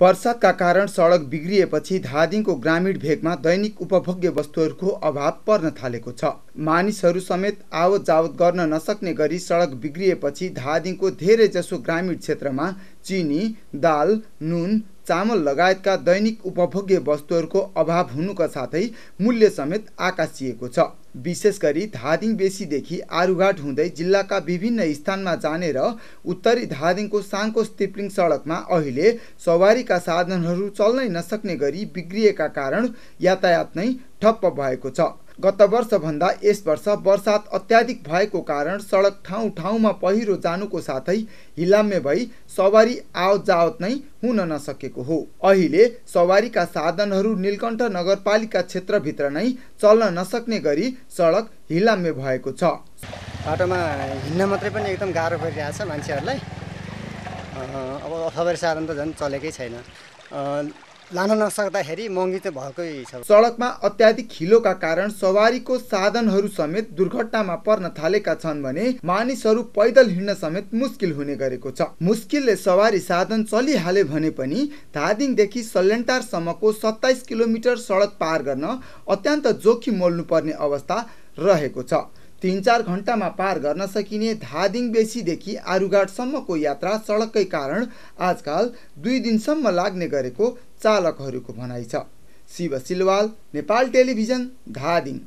वर्षातका कारण सडक बिग्रिएपछि धादिङको ग्रामीण भेगमा दैनिक उपभोग्य वस्तुहरूको अभाव पर्न थालेको छ मानिसहरू समेत आवत जावत गर्न नसक्ने गरी सडक बिग्रिएपछि धादिङको धेरैजसो ग्रामीण क्षेत्रमा चिनी दाल नुन चामल लगायतका दैनिक उपभोग्य वस्तुहरूको अभाव हुनुका साथै मूल्य समेत आकाशिएको छ विशेष गरी धादिङ बेसीदेखि आरुघाट हुँदै जिल्लाका विभिन्न स्थानमा जाने र उत्तरी धादिङको साङ्को स्तिप्लिङ सडकमा अहिले सवारीका साधनहरू चल्नै नसक्ने गरी बिग्रिएका कारण यातायात नै ठप्प भएको छ गत वर्षभन्दा यस वर्ष बर्सात अत्याधिक भएको कारण सडक ठाउँ ठाउँमा पहिरो जानुको साथै हिलाम्य भई सवारी आवत जावत नै हुन नसकेको हो अहिले सवारीका साधनहरू नीलकण्ठ नगरपालिका क्षेत्रभित्र नै चल्न नसक्ने गरी सडक हिलाम्य भएको छ बाटोमा हिँड्न मात्रै पनि एकदम गाह्रो भइरहेछ मान्छेहरूलाई अब सवारी साधन त झन् चलेकै छैन लान नसक्दाखेरि महँगी चाहिँ भएकै छ सडकमा अत्याधिक हिलोका कारण सवारीको साधनहरू समेत दुर्घटनामा पर्न थालेका छन् भने मानिसहरू पैदल हिँड्न समेत मुस्किल हुने गरेको छ मुस्किलले सवारी साधन चलिहाल्यो भने पनि धादिङदेखि सल्यन्टारसम्मको सत्ताइस किलोमिटर सडक पार गर्न अत्यन्त जोखिम मोल्नुपर्ने अवस्था रहेको छ तिन चार घन्टामा पार गर्न सकिने धादिङ बेसीदेखि आरुघाटसम्मको यात्रा सडककै कारण आजकाल दुई दिनसम्म लाग्ने गरेको चालकहरूको भनाइ छ शिव सिलवाल नेपाल टेलिभिजन धादिङ